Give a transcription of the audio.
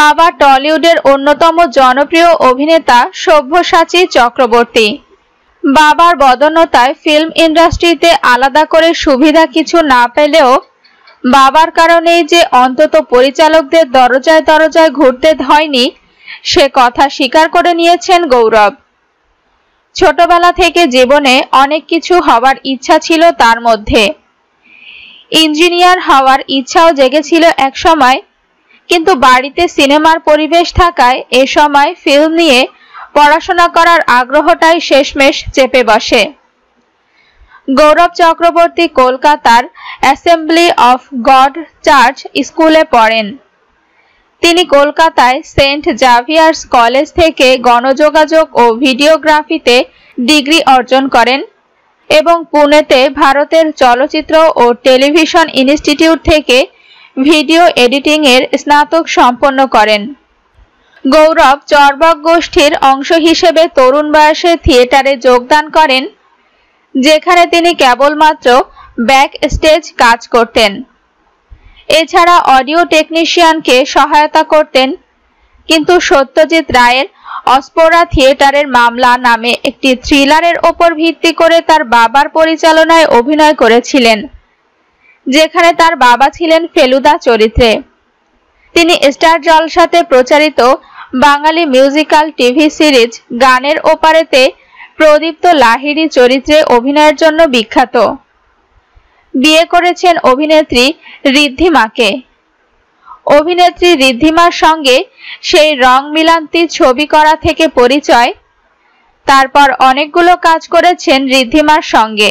বাবা টলিউডের অন্যতম জনপ্রিয় অভিনেতা সভ্যসাচী চক্রবর্তী বাবার বদনতায় ফিল্ম ইন্ডাস্ট্রিতে আলাদা করে সুবিধা কিছু না পেলেও বাবার কারণেই যে অন্তত পরিচালকদের দরজায় দরজায় ঘুরতে হয়নি সে কথা স্বীকার করে নিয়েছেন গৌরব ছোটবেলা থেকে জীবনে অনেক কিছু হওয়ার ইচ্ছা ছিল তার মধ্যে ইঞ্জিনিয়ার হওয়ার ইচ্ছাও জেগেছিল একসময় কিন্তু বাড়িতে সিনেমার পরিবেশ থাকায় এ সময় ফিল্ম নিয়ে পড়াশোনা করার আগ্রহটাই শেষমেশ চেপে বসে গৌরব চক্রবর্তী কলকাতার অ্যাসেম্বলি অফ গড চার্চ স্কুলে পড়েন তিনি কলকাতায় সেন্ট জাভিয়ার্স কলেজ থেকে গণযোগাযোগ ও ভিডিওগ্রাফিতে ডিগ্রি অর্জন করেন এবং পুনেতে ভারতের চলচ্চিত্র ও টেলিভিশন ইনস্টিটিউট থেকে ভিডিও এডিটিংয়ের স্নাতক সম্পন্ন করেন গৌরব চর্বক গোষ্ঠীর অংশ হিসেবে তরুণ বয়সে থিয়েটারে যোগদান করেন যেখানে তিনি কেবলমাত্র ব্যাক স্টেজ কাজ করতেন এছাড়া অডিও টেকনিশিয়ানকে সহায়তা করতেন কিন্তু সত্যজিৎ রায়ের অস্পোরা থিয়েটারের মামলা নামে একটি থ্রিলারের ওপর ভিত্তি করে তার বাবার পরিচালনায় অভিনয় করেছিলেন যেখানে তার বাবা ছিলেন ফেলুদা চরিত্রে তিনি স্টার জলসাতে প্রচারিত বাঙালি মিউজিক্যাল টিভি সিরিজ গানের ওপারেতে প্রদীপ্ত লাহিড়ি চরিত্রে অভিনয়ের জন্য বিখ্যাত বিয়ে করেছেন অভিনেত্রী ঋদ্ধিমাকে অভিনেত্রী ঋদ্ধিমার সঙ্গে সেই রং মিলান্তি ছবি করা থেকে পরিচয় তারপর অনেকগুলো কাজ করেছেন ঋদ্ধিমার সঙ্গে